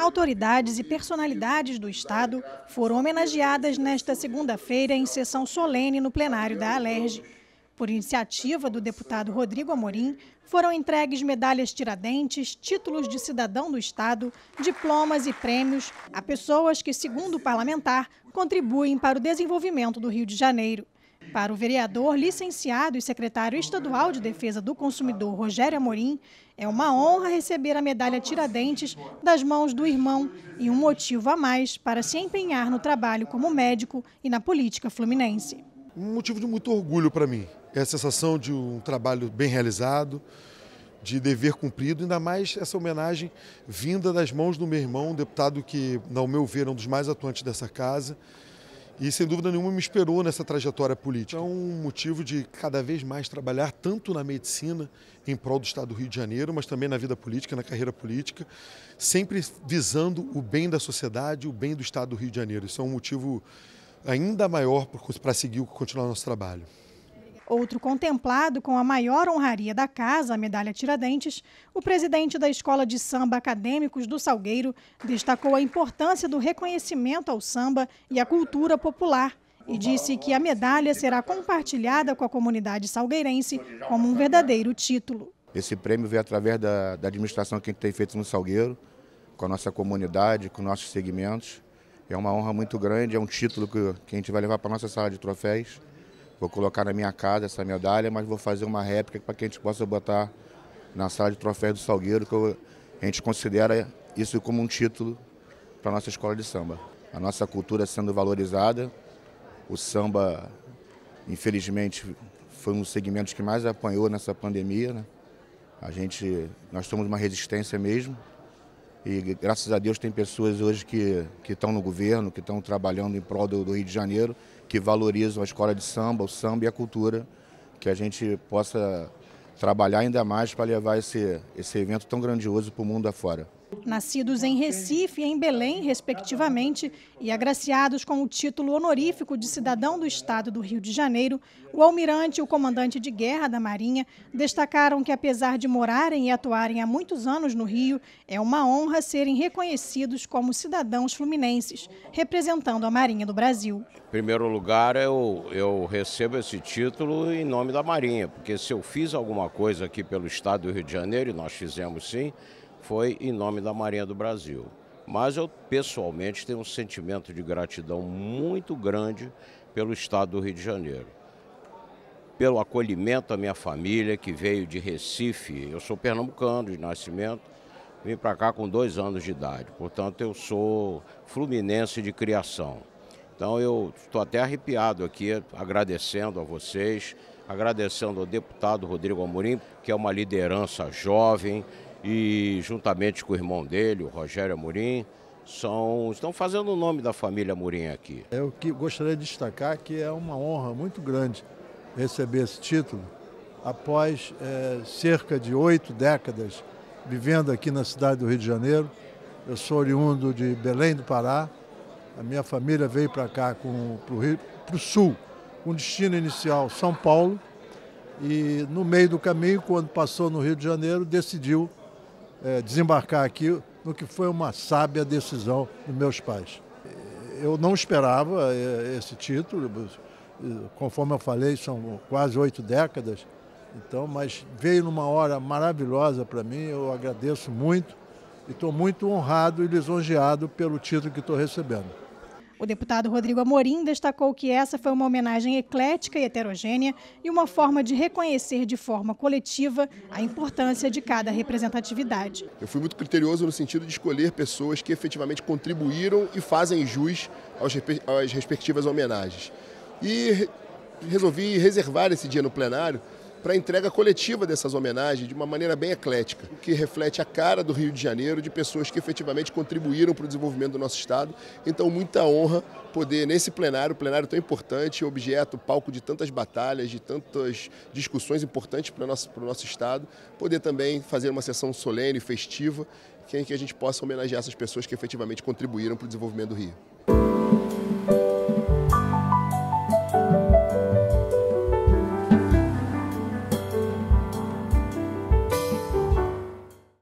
autoridades e personalidades do Estado foram homenageadas nesta segunda-feira em sessão solene no plenário da Alerj. Por iniciativa do deputado Rodrigo Amorim, foram entregues medalhas Tiradentes, títulos de cidadão do Estado, diplomas e prêmios a pessoas que, segundo o parlamentar, contribuem para o desenvolvimento do Rio de Janeiro. Para o vereador, licenciado e secretário estadual de Defesa do Consumidor, Rogério Amorim, é uma honra receber a medalha Tiradentes das mãos do irmão e um motivo a mais para se empenhar no trabalho como médico e na política fluminense. Um motivo de muito orgulho para mim é a sensação de um trabalho bem realizado, de dever cumprido, ainda mais essa homenagem vinda das mãos do meu irmão, um deputado que, ao meu ver, é um dos mais atuantes dessa casa, e sem dúvida nenhuma me esperou nessa trajetória política. É um motivo de cada vez mais trabalhar tanto na medicina em prol do Estado do Rio de Janeiro, mas também na vida política, na carreira política, sempre visando o bem da sociedade, o bem do Estado do Rio de Janeiro. Isso é um motivo ainda maior para seguir continuar nosso trabalho. Outro contemplado com a maior honraria da casa, a medalha Tiradentes, o presidente da Escola de Samba Acadêmicos do Salgueiro destacou a importância do reconhecimento ao samba e à cultura popular e disse que a medalha será compartilhada com a comunidade salgueirense como um verdadeiro título. Esse prêmio veio através da, da administração que a gente tem feito no Salgueiro, com a nossa comunidade, com nossos segmentos. É uma honra muito grande, é um título que, que a gente vai levar para a nossa sala de troféus Vou colocar na minha casa essa medalha, mas vou fazer uma réplica para que a gente possa botar na sala de troféus do Salgueiro, que eu, a gente considera isso como um título para a nossa escola de samba. A nossa cultura sendo valorizada, o samba, infelizmente, foi um dos segmentos que mais apanhou nessa pandemia. Né? A gente, nós somos uma resistência mesmo, e graças a Deus tem pessoas hoje que estão no governo, que estão trabalhando em prol do, do Rio de Janeiro que valorizam a escola de samba, o samba e a cultura, que a gente possa trabalhar ainda mais para levar esse, esse evento tão grandioso para o mundo afora nascidos em Recife e em Belém, respectivamente, e agraciados com o título honorífico de cidadão do Estado do Rio de Janeiro, o almirante e o comandante de guerra da Marinha destacaram que, apesar de morarem e atuarem há muitos anos no Rio, é uma honra serem reconhecidos como cidadãos fluminenses, representando a Marinha do Brasil. Em primeiro lugar, eu, eu recebo esse título em nome da Marinha, porque se eu fiz alguma coisa aqui pelo Estado do Rio de Janeiro, e nós fizemos sim, foi em nome da Marinha do Brasil. Mas eu, pessoalmente, tenho um sentimento de gratidão muito grande pelo Estado do Rio de Janeiro. Pelo acolhimento à minha família, que veio de Recife. Eu sou pernambucano de nascimento, vim para cá com dois anos de idade. Portanto, eu sou fluminense de criação. Então, eu estou até arrepiado aqui, agradecendo a vocês, agradecendo ao deputado Rodrigo Amorim, que é uma liderança jovem, e juntamente com o irmão dele, o Rogério Amorim, são, estão fazendo o nome da família Amorim aqui. É eu que gostaria de destacar que é uma honra muito grande receber esse título após é, cerca de oito décadas vivendo aqui na cidade do Rio de Janeiro. Eu sou oriundo de Belém do Pará. A minha família veio para cá, para o sul, com destino inicial São Paulo. E no meio do caminho, quando passou no Rio de Janeiro, decidiu é, desembarcar aqui no que foi uma sábia decisão dos meus pais. Eu não esperava é, esse título, conforme eu falei, são quase oito décadas, então, mas veio numa hora maravilhosa para mim, eu agradeço muito e estou muito honrado e lisonjeado pelo título que estou recebendo. O deputado Rodrigo Amorim destacou que essa foi uma homenagem eclética e heterogênea e uma forma de reconhecer de forma coletiva a importância de cada representatividade. Eu fui muito criterioso no sentido de escolher pessoas que efetivamente contribuíram e fazem jus às respectivas homenagens. E resolvi reservar esse dia no plenário para a entrega coletiva dessas homenagens de uma maneira bem eclética, o que reflete a cara do Rio de Janeiro, de pessoas que efetivamente contribuíram para o desenvolvimento do nosso Estado. Então, muita honra poder, nesse plenário, plenário tão importante, objeto, palco de tantas batalhas, de tantas discussões importantes para o nosso, para o nosso Estado, poder também fazer uma sessão solene, festiva, em que a gente possa homenagear essas pessoas que efetivamente contribuíram para o desenvolvimento do Rio.